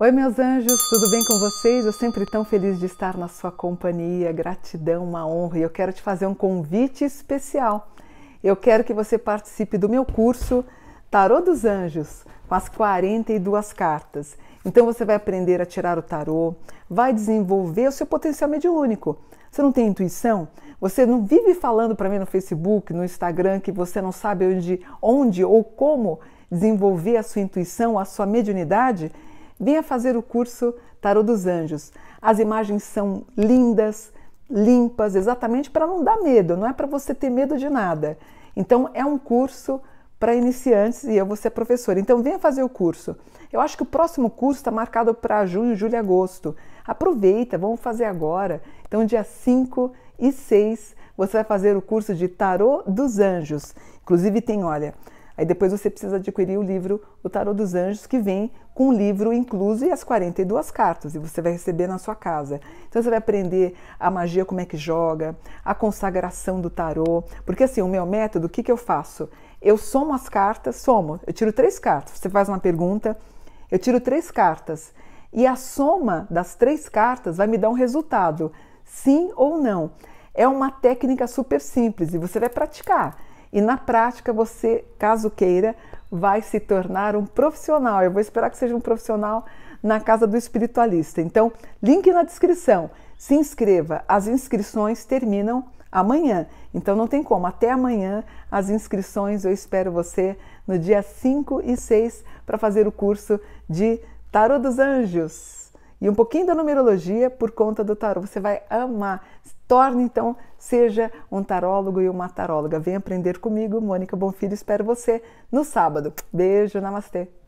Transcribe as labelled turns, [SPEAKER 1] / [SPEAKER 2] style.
[SPEAKER 1] Oi, meus anjos, tudo bem com vocês? Eu sempre tão feliz de estar na sua companhia. Gratidão, uma honra. E eu quero te fazer um convite especial. Eu quero que você participe do meu curso Tarô dos Anjos, com as 42 cartas. Então você vai aprender a tirar o tarô, vai desenvolver o seu potencial mediúnico. Você não tem intuição? Você não vive falando para mim no Facebook, no Instagram que você não sabe onde, onde ou como desenvolver a sua intuição, a sua mediunidade? Venha fazer o curso Tarô dos Anjos. As imagens são lindas, limpas, exatamente para não dar medo, não é para você ter medo de nada. Então é um curso para iniciantes e eu vou ser professora. Então venha fazer o curso. Eu acho que o próximo curso está marcado para junho, julho e agosto. Aproveita, vamos fazer agora. Então, dia 5 e 6, você vai fazer o curso de Tarô dos Anjos. Inclusive, tem, olha, Aí depois você precisa adquirir o livro O Tarot dos Anjos, que vem com o livro incluso e as 42 cartas, e você vai receber na sua casa. Então você vai aprender a magia, como é que joga, a consagração do tarô, porque assim, o meu método, o que, que eu faço? Eu somo as cartas, somo, eu tiro três cartas, você faz uma pergunta, eu tiro três cartas, e a soma das três cartas vai me dar um resultado, sim ou não. É uma técnica super simples e você vai praticar. E na prática, você, caso queira, vai se tornar um profissional. Eu vou esperar que seja um profissional na casa do espiritualista. Então, link na descrição. Se inscreva. As inscrições terminam amanhã. Então não tem como. Até amanhã as inscrições, eu espero você no dia 5 e 6 para fazer o curso de Tarot dos Anjos e um pouquinho da numerologia por conta do tarô. Você vai amar. Torne então, seja um tarólogo e uma taróloga. Vem aprender comigo, Mônica Bonfilho. Espero você no sábado. Beijo, namastê.